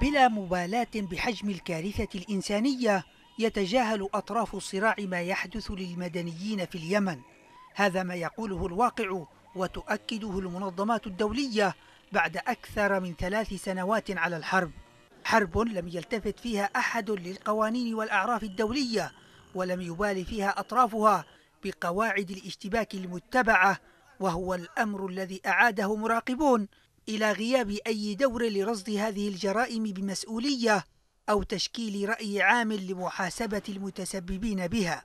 بلا مبالاة بحجم الكارثة الإنسانية يتجاهل أطراف الصراع ما يحدث للمدنيين في اليمن هذا ما يقوله الواقع وتؤكده المنظمات الدولية بعد أكثر من ثلاث سنوات على الحرب حرب لم يلتفت فيها أحد للقوانين والأعراف الدولية ولم يبال فيها أطرافها بقواعد الاشتباك المتبعة وهو الأمر الذي أعاده مراقبون إلى غياب أي دور لرصد هذه الجرائم بمسؤولية أو تشكيل رأي عام لمحاسبة المتسببين بها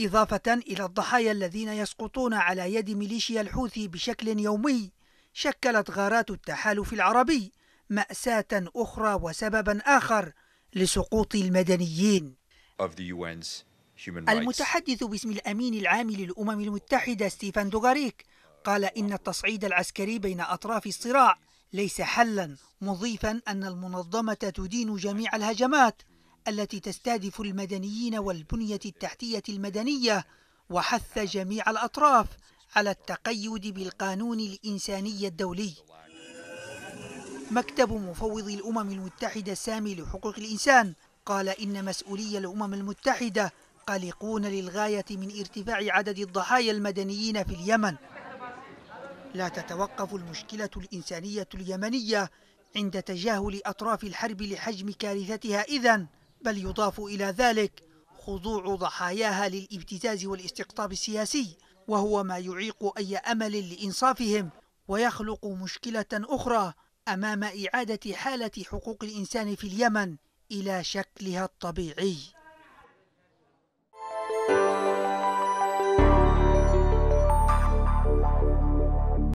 إضافة إلى الضحايا الذين يسقطون على يد ميليشيا الحوثي بشكل يومي شكلت غارات التحالف العربي مأساة أخرى وسببا آخر لسقوط المدنيين المتحدث باسم الأمين العام للأمم المتحدة ستيفان دوغاريك قال إن التصعيد العسكري بين أطراف الصراع ليس حلا مضيفا أن المنظمة تدين جميع الهجمات التي تستهدف المدنيين والبنية التحتية المدنية وحث جميع الأطراف على التقيد بالقانون الإنساني الدولي مكتب مفوض الأمم المتحدة السامي لحقوق الإنسان قال إن مسؤولي الأمم المتحدة قلقون للغاية من ارتفاع عدد الضحايا المدنيين في اليمن لا تتوقف المشكلة الإنسانية اليمنية عند تجاهل أطراف الحرب لحجم كارثتها إذا بل يضاف إلى ذلك خضوع ضحاياها للابتزاز والاستقطاب السياسي وهو ما يعيق أي أمل لإنصافهم ويخلق مشكلة أخرى أمام إعادة حالة حقوق الإنسان في اليمن إلى شكلها الطبيعي